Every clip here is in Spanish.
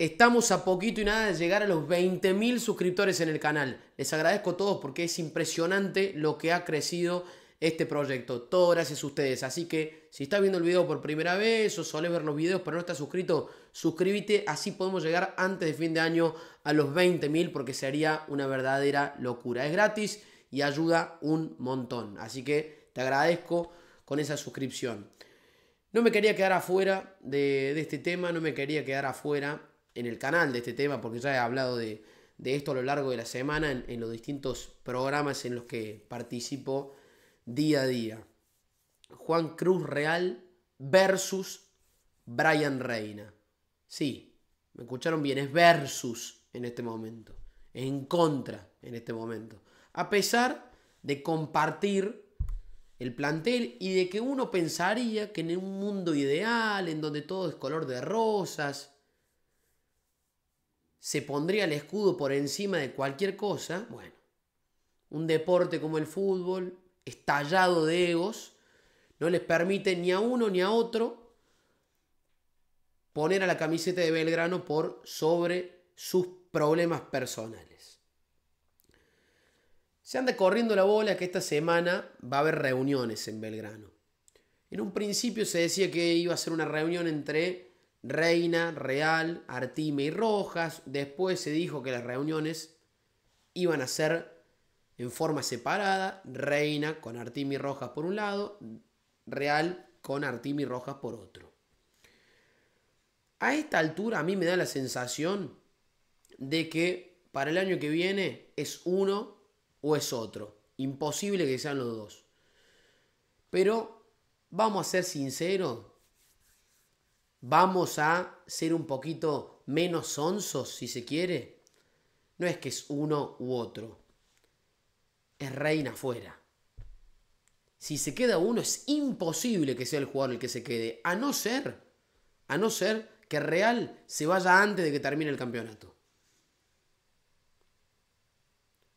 Estamos a poquito y nada de llegar a los 20.000 suscriptores en el canal. Les agradezco a todos porque es impresionante lo que ha crecido este proyecto. Todo gracias a ustedes. Así que si estás viendo el video por primera vez o solés ver los videos pero no estás suscrito, suscríbete. Así podemos llegar antes de fin de año a los 20.000 porque sería una verdadera locura. Es gratis y ayuda un montón. Así que te agradezco con esa suscripción. No me quería quedar afuera de, de este tema, no me quería quedar afuera en el canal de este tema, porque ya he hablado de, esto a lo largo de la semana en, en, los distintos programas en los que participo día a día. Juan Cruz Real versus Brian Reina. Sí, me escucharon bien, es versus en este momento, es en contra en este momento. A pesar de compartir el plantel y de que uno pensaría que en un mundo ideal, en donde todo es color de rosas, se pondría el escudo por encima de cualquier cosa, bueno, un deporte como el fútbol, estallado de egos, no les permite ni a uno ni a otro poner a la camiseta de Belgrano por sobre sus problemas personales. Se anda corriendo la bola que esta semana va a haber reuniones en Belgrano. En un principio se decía que iba a ser una reunión entre Reina, Real, Artime y Rojas. Después se dijo que las reuniones iban a ser en forma separada. Reina con Artime y Rojas por un lado, Real con Artime y Rojas por otro. A esta altura a mí me da la sensación de que para el año que viene es uno o es otro. Imposible que sean los dos. Pero vamos a ser sinceros, vamos a ser un poquito menos sonsos, si se quiere. No es que es uno u otro. Es reina afuera. Si se queda uno, es imposible que sea el jugador el que se quede. A no ser, a no ser que Real se vaya antes de que termine el campeonato.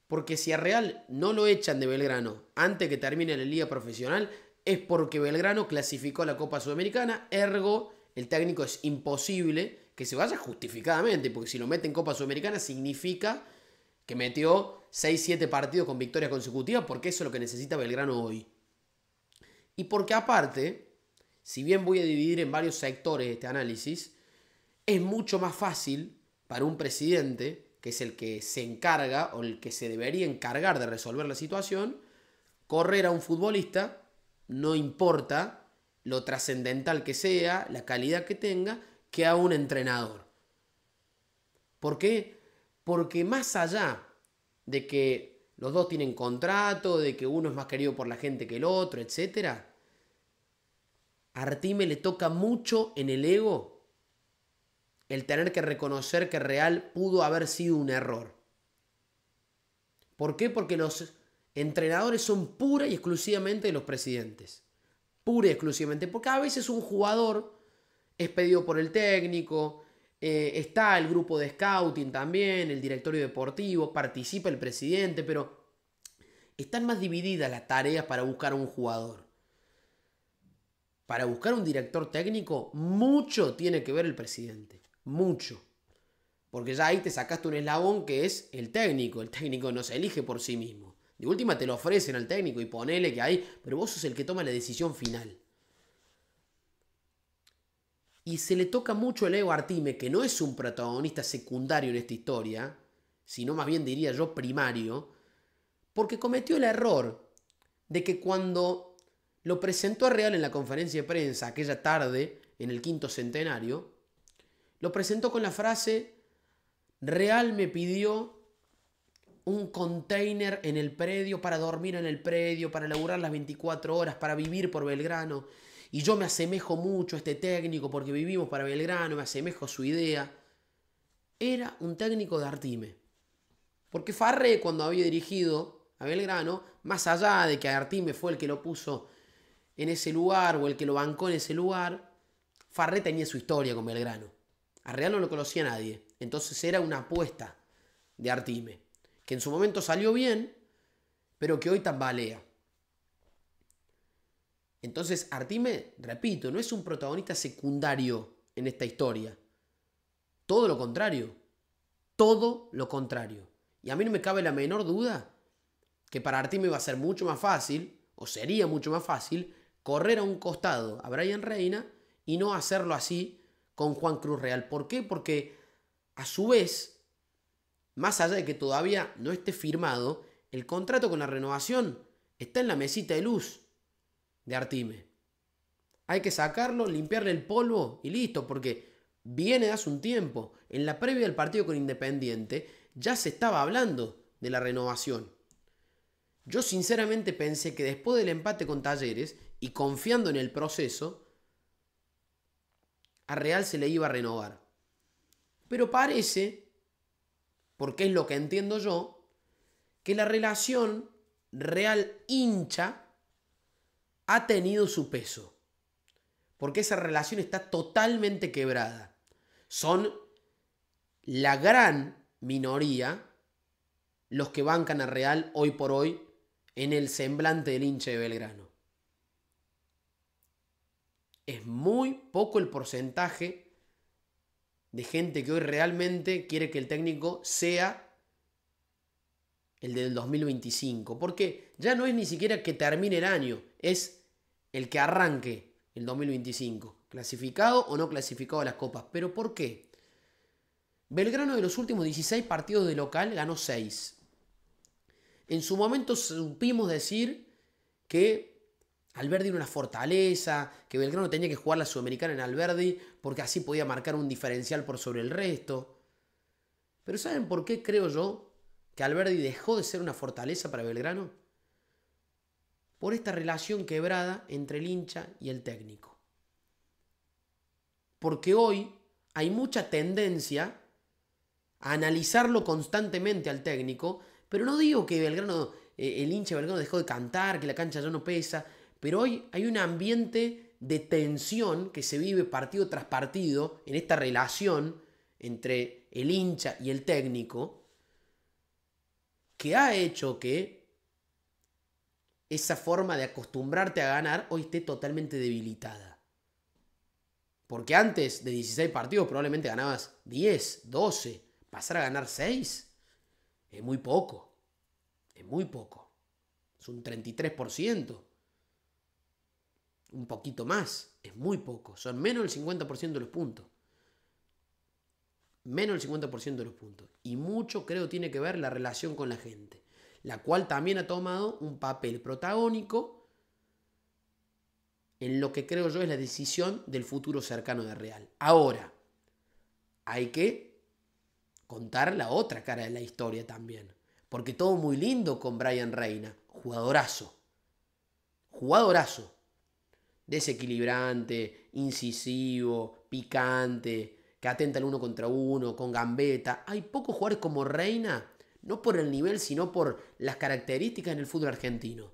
Porque si a Real no lo echan de Belgrano antes que termine la liga profesional, es porque Belgrano clasificó a la Copa Sudamericana, ergo el técnico es imposible que se vaya justificadamente, porque si lo mete en Copa Sudamericana significa que metió 6-7 partidos con victorias consecutivas, porque eso es lo que necesita Belgrano hoy. Y porque aparte, si bien voy a dividir en varios sectores este análisis, es mucho más fácil para un presidente, que es el que se encarga o el que se debería encargar de resolver la situación, correr a un futbolista, no importa lo trascendental que sea, la calidad que tenga, que a un entrenador. ¿Por qué? Porque más allá de que los dos tienen contrato, de que uno es más querido por la gente que el otro, etc., a Artime le toca mucho en el ego el tener que reconocer que Real pudo haber sido un error. ¿Por qué? Porque los entrenadores son pura y exclusivamente los presidentes pura y exclusivamente, porque a veces un jugador es pedido por el técnico, eh, está el grupo de scouting también, el directorio deportivo, participa el presidente, pero están más divididas las tareas para buscar un jugador. Para buscar un director técnico, mucho tiene que ver el presidente, mucho. Porque ya ahí te sacaste un eslabón que es el técnico, el técnico no se elige por sí mismo. De última te lo ofrecen al técnico y ponele que hay, pero vos sos el que toma la decisión final. Y se le toca mucho el ego a Artime, que no es un protagonista secundario en esta historia, sino más bien diría yo primario, porque cometió el error de que cuando lo presentó a Real en la conferencia de prensa aquella tarde, en el quinto centenario, lo presentó con la frase, Real me pidió un container en el predio para dormir en el predio, para laburar las 24 horas, para vivir por Belgrano. Y yo me asemejo mucho a este técnico porque vivimos para Belgrano, me asemejo a su idea. Era un técnico de Artime. Porque Farré, cuando había dirigido a Belgrano, más allá de que Artime fue el que lo puso en ese lugar o el que lo bancó en ese lugar, Farré tenía su historia con Belgrano. A Real no lo conocía nadie. Entonces era una apuesta de Artime que en su momento salió bien, pero que hoy tambalea. Entonces, Artime, repito, no es un protagonista secundario en esta historia. Todo lo contrario. Todo lo contrario. Y a mí no me cabe la menor duda que para Artime va a ser mucho más fácil, o sería mucho más fácil, correr a un costado a Brian Reina y no hacerlo así con Juan Cruz Real. ¿Por qué? Porque a su vez más allá de que todavía no esté firmado, el contrato con la renovación está en la mesita de luz de Artime. Hay que sacarlo, limpiarle el polvo y listo, porque viene hace un tiempo. En la previa del partido con Independiente ya se estaba hablando de la renovación. Yo sinceramente pensé que después del empate con Talleres y confiando en el proceso, a Real se le iba a renovar. Pero parece porque es lo que entiendo yo, que la relación real hincha ha tenido su peso. Porque esa relación está totalmente quebrada. Son la gran minoría los que bancan a Real hoy por hoy en el semblante del hincha de Belgrano. Es muy poco el porcentaje de gente que hoy realmente quiere que el técnico sea el del 2025. Porque ya no es ni siquiera que termine el año, es el que arranque el 2025. Clasificado o no clasificado a las copas. Pero ¿por qué? Belgrano de los últimos 16 partidos de local ganó 6. En su momento supimos decir que Alberdi era una fortaleza, que Belgrano tenía que jugar la Sudamericana en Alberdi porque así podía marcar un diferencial por sobre el resto. Pero ¿saben por qué creo yo que Alberdi dejó de ser una fortaleza para Belgrano? Por esta relación quebrada entre el hincha y el técnico. Porque hoy hay mucha tendencia a analizarlo constantemente al técnico, pero no digo que Belgrano, eh, el hincha Belgrano dejó de cantar, que la cancha ya no pesa, pero hoy hay un ambiente de tensión que se vive partido tras partido en esta relación entre el hincha y el técnico que ha hecho que esa forma de acostumbrarte a ganar hoy esté totalmente debilitada. Porque antes de 16 partidos probablemente ganabas 10, 12, pasar a ganar 6 es muy poco, es muy poco, es un 33% un poquito más, es muy poco, son menos del 50% de los puntos. Menos del 50% de los puntos. Y mucho creo tiene que ver la relación con la gente, la cual también ha tomado un papel protagónico en lo que creo yo es la decisión del futuro cercano de Real. Ahora, hay que contar la otra cara de la historia también. Porque todo muy lindo con Brian Reina, jugadorazo. Jugadorazo desequilibrante, incisivo, picante, que atenta el uno contra uno, con gambeta. Hay pocos jugadores como Reina, no por el nivel, sino por las características en el fútbol argentino.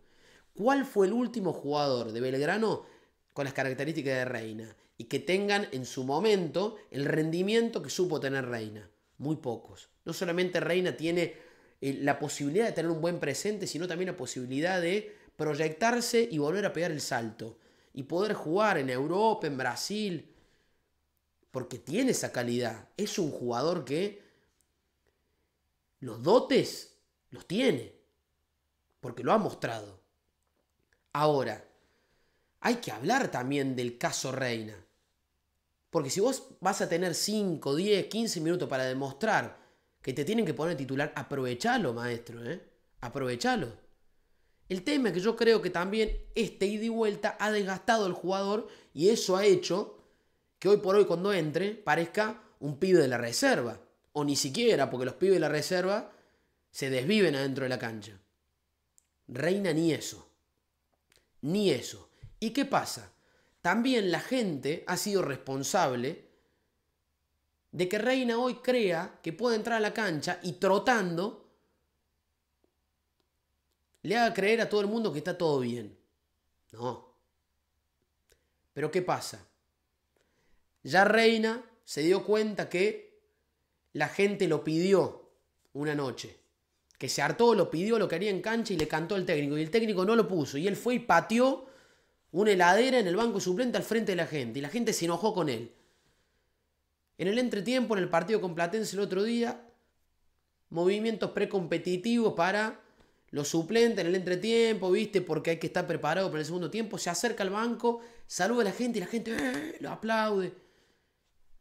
¿Cuál fue el último jugador de Belgrano con las características de Reina? Y que tengan en su momento el rendimiento que supo tener Reina. Muy pocos. No solamente Reina tiene eh, la posibilidad de tener un buen presente, sino también la posibilidad de proyectarse y volver a pegar el salto y poder jugar en Europa, en Brasil, porque tiene esa calidad. Es un jugador que los dotes los tiene, porque lo ha mostrado. Ahora, hay que hablar también del caso Reina. Porque si vos vas a tener 5, 10, 15 minutos para demostrar que te tienen que poner titular, aprovechalo, maestro, ¿eh? Aprovechalo. El tema es que yo creo que también este ida y vuelta ha desgastado al jugador y eso ha hecho que hoy por hoy cuando entre parezca un pibe de la reserva. O ni siquiera, porque los pibes de la reserva se desviven adentro de la cancha. Reina ni eso. Ni eso. ¿Y qué pasa? También la gente ha sido responsable de que Reina hoy crea que puede entrar a la cancha y trotando le haga creer a todo el mundo que está todo bien. No. Pero ¿qué pasa? Ya Reina se dio cuenta que la gente lo pidió una noche. Que se hartó, lo pidió, lo quería en cancha y le cantó al técnico. Y el técnico no lo puso. Y él fue y pateó una heladera en el banco suplente al frente de la gente. Y la gente se enojó con él. En el entretiempo, en el partido con Platense el otro día, movimientos precompetitivos para lo suplenta en el entretiempo, ¿viste? Porque hay que estar preparado para el segundo tiempo. Se acerca al banco, saluda a la gente y la gente eh", lo aplaude.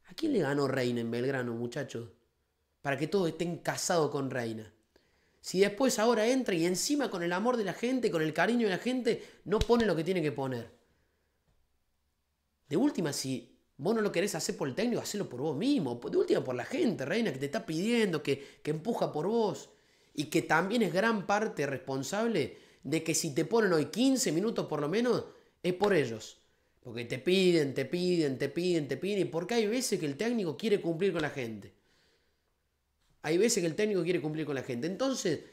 ¿A quién le ganó Reina en Belgrano, muchachos? Para que todos estén casados con Reina. Si después ahora entra y encima con el amor de la gente, con el cariño de la gente, no pone lo que tiene que poner. De última, si vos no lo querés hacer por el técnico, hacelo por vos mismo. De última, por la gente, Reina, que te está pidiendo, que, que empuja por vos y que también es gran parte responsable de que si te ponen hoy 15 minutos por lo menos, es por ellos. Porque te piden, te piden, te piden, te piden, y porque hay veces que el técnico quiere cumplir con la gente. Hay veces que el técnico quiere cumplir con la gente. Entonces,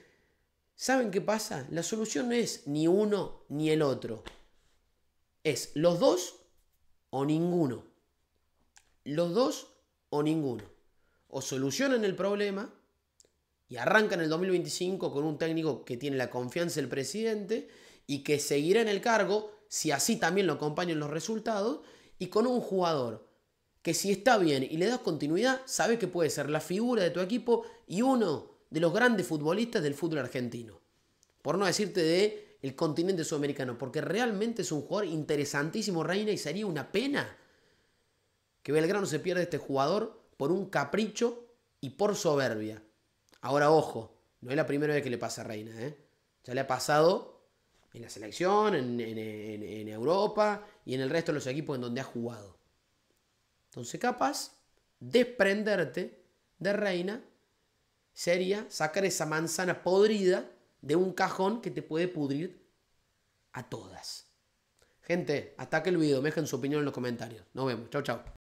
¿saben qué pasa? La solución no es ni uno ni el otro. Es los dos o ninguno. Los dos o ninguno. O solucionan el problema y arranca en el 2025 con un técnico que tiene la confianza del presidente y que seguirá en el cargo si así también lo acompañan los resultados y con un jugador que si está bien y le das continuidad, sabes que puede ser la figura de tu equipo y uno de los grandes futbolistas del fútbol argentino. Por no decirte de el continente sudamericano, porque realmente es un jugador interesantísimo, Reina, y sería una pena que Belgrano se pierda este jugador por un capricho y por soberbia. Ahora, ojo, no es la primera vez que le pasa a Reina, ¿eh? Ya le ha pasado en la selección, en, Europa y en el resto de los equipos en donde ha jugado. Entonces, capaz, desprenderte de Reina sería sacar esa manzana podrida de un cajón que te puede pudrir a todas. Gente, hasta que el video. Me dejen su opinión en los comentarios. Nos vemos. Chao, chau.